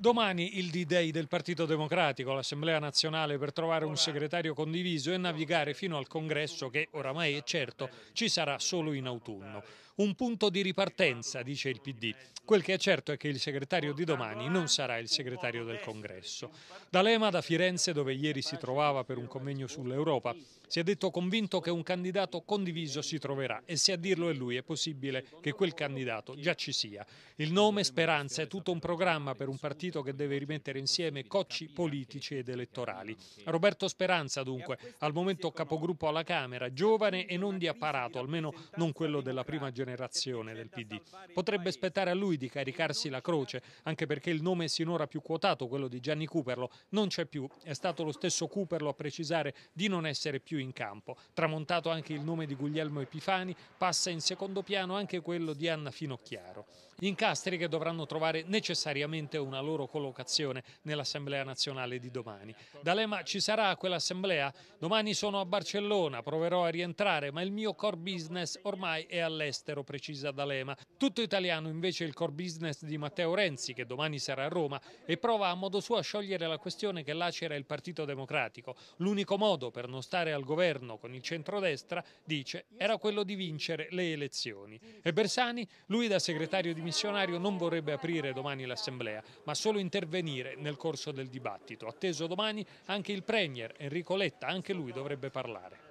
Domani il D-Day del Partito Democratico, l'Assemblea nazionale per trovare un segretario condiviso e navigare fino al congresso che oramai è certo ci sarà solo in autunno un punto di ripartenza, dice il PD. Quel che è certo è che il segretario di domani non sarà il segretario del congresso. D'Alema da Firenze, dove ieri si trovava per un convegno sull'Europa, si è detto convinto che un candidato condiviso si troverà e se a dirlo è lui è possibile che quel candidato già ci sia. Il nome Speranza è tutto un programma per un partito che deve rimettere insieme cocci politici ed elettorali. Roberto Speranza dunque, al momento capogruppo alla Camera, giovane e non di apparato, almeno non quello della prima generazione generazione del PD. Potrebbe spettare a lui di caricarsi la croce, anche perché il nome sinora più quotato, quello di Gianni Cuperlo, non c'è più. È stato lo stesso Cuperlo a precisare di non essere più in campo. Tramontato anche il nome di Guglielmo Epifani, passa in secondo piano anche quello di Anna Finocchiaro incastri che dovranno trovare necessariamente una loro collocazione nell'Assemblea nazionale di domani. D'Alema ci sarà a quell'Assemblea? Domani sono a Barcellona, proverò a rientrare, ma il mio core business ormai è all'estero, precisa D'Alema. Tutto italiano invece il core business di Matteo Renzi, che domani sarà a Roma, e prova a modo suo a sciogliere la questione che lacera il Partito Democratico. L'unico modo per non stare al governo con il centrodestra, dice, era quello di vincere le elezioni. E Bersani, lui da segretario di commissionario non vorrebbe aprire domani l'Assemblea, ma solo intervenire nel corso del dibattito. Atteso domani anche il Premier Enrico Letta, anche lui dovrebbe parlare.